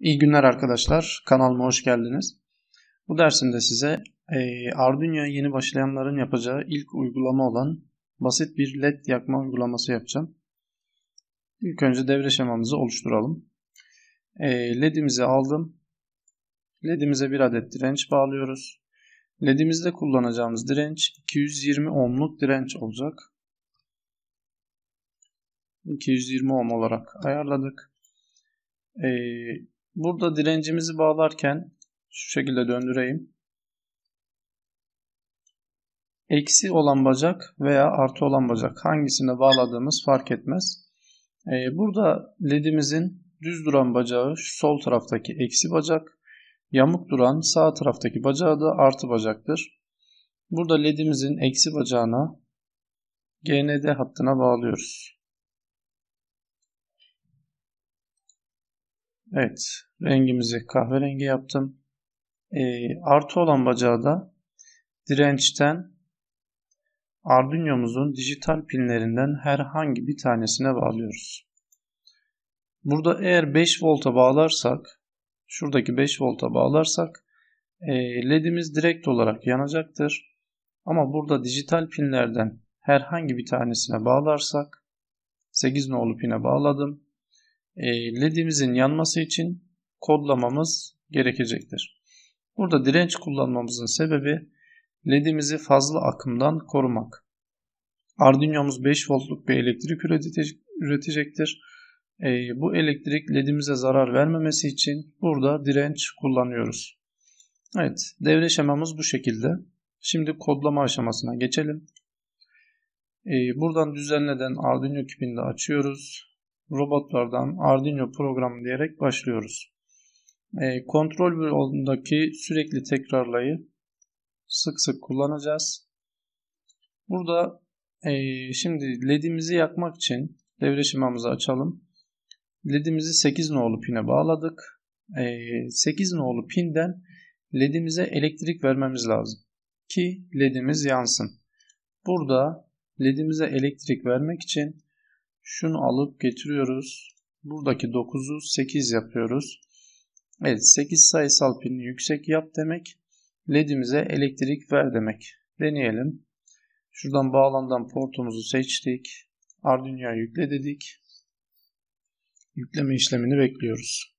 İyi günler arkadaşlar. Kanalıma hoş geldiniz. Bu dersimde size e, Arduino'ya yeni başlayanların yapacağı ilk uygulama olan basit bir led yakma uygulaması yapacağım. İlk önce devre şemamızı oluşturalım. E, ledimizi aldım. Ledimize bir adet direnç bağlıyoruz. Ledimizde kullanacağımız direnç 220 ohmluk direnç olacak. 220 ohm olarak ayarladık. E, Burada direncimizi bağlarken şu şekilde döndüreyim. Eksi olan bacak veya artı olan bacak hangisine bağladığımız fark etmez. Ee, burada ledimizin düz duran bacağı sol taraftaki eksi bacak, yamuk duran sağ taraftaki bacağı da artı bacaktır. Burada ledimizin eksi bacağına GND hattına bağlıyoruz. Evet. Rengimizi kahverengi yaptım. E, artı olan bacağı da dirençten Arduino'muzun dijital pinlerinden herhangi bir tanesine bağlıyoruz. Burada eğer 5 volta bağlarsak, şuradaki 5 volta bağlarsak e, LED'imiz direkt olarak yanacaktır. Ama burada dijital pinlerden herhangi bir tanesine bağlarsak, 8 nolu pine bağladım. Ee, LED'imizin yanması için kodlamamız gerekecektir. Burada direnç kullanmamızın sebebi LED'imizi fazla akımdan korumak. Arduino'muz 5 voltluk bir elektrik üretecektir. Ee, bu elektrik LED'imize zarar vermemesi için burada direnç kullanıyoruz. Evet devre şemamız bu şekilde. Şimdi kodlama aşamasına geçelim. Ee, buradan düzenleden Arduino küpünü de açıyoruz robotlardan Arduino programı diyerek başlıyoruz. E, kontrol bloğundaki sürekli tekrarlayı sık sık kullanacağız. Burada e, şimdi ledimizi yakmak için devre şemamızı açalım. Ledimizi 8 nolu pine bağladık. E, 8 nolu pinden ledimize elektrik vermemiz lazım ki ledimiz yansın. Burada ledimize elektrik vermek için şunu alıp getiriyoruz. Buradaki 9'u 8 yapıyoruz. Evet 8 sayısal pin'i yüksek yap demek. LED'imize elektrik ver demek. Deneyelim. Şuradan bağlandan portumuzu seçtik. Arduino'ya yükle dedik. Yükleme işlemini bekliyoruz.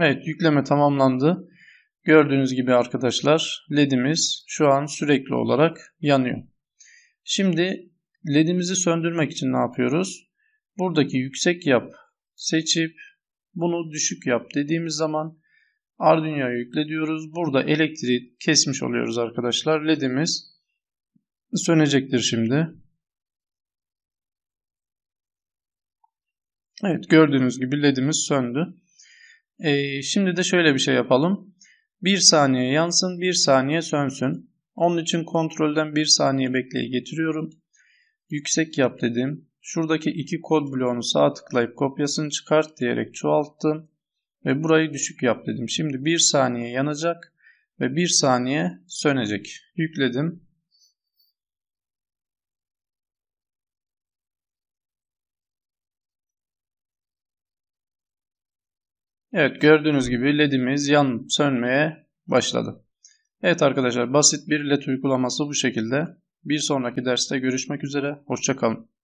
Evet yükleme tamamlandı. Gördüğünüz gibi arkadaşlar ledimiz şu an sürekli olarak yanıyor. Şimdi ledimizi söndürmek için ne yapıyoruz? Buradaki yüksek yap seçip bunu düşük yap dediğimiz zaman Arduino'ya yükle diyoruz. Burada elektriği kesmiş oluyoruz arkadaşlar. Ledimiz sönecektir şimdi. Evet gördüğünüz gibi ledimiz söndü. Ee, şimdi de şöyle bir şey yapalım. 1 saniye yansın, 1 saniye sönsün. Onun için kontrolden 1 saniye bekleye getiriyorum. Yüksek yap dedim. Şuradaki iki kod bloğunu sağ tıklayıp kopyasını çıkart diyerek çoğalttım. Ve burayı düşük yap dedim. Şimdi 1 saniye yanacak ve 1 saniye sönecek. Yükledim. Evet gördüğünüz gibi ledimiz yan sönmeye başladı. Evet arkadaşlar basit bir led uygulaması bu şekilde. Bir sonraki derste görüşmek üzere. Hoşçakalın.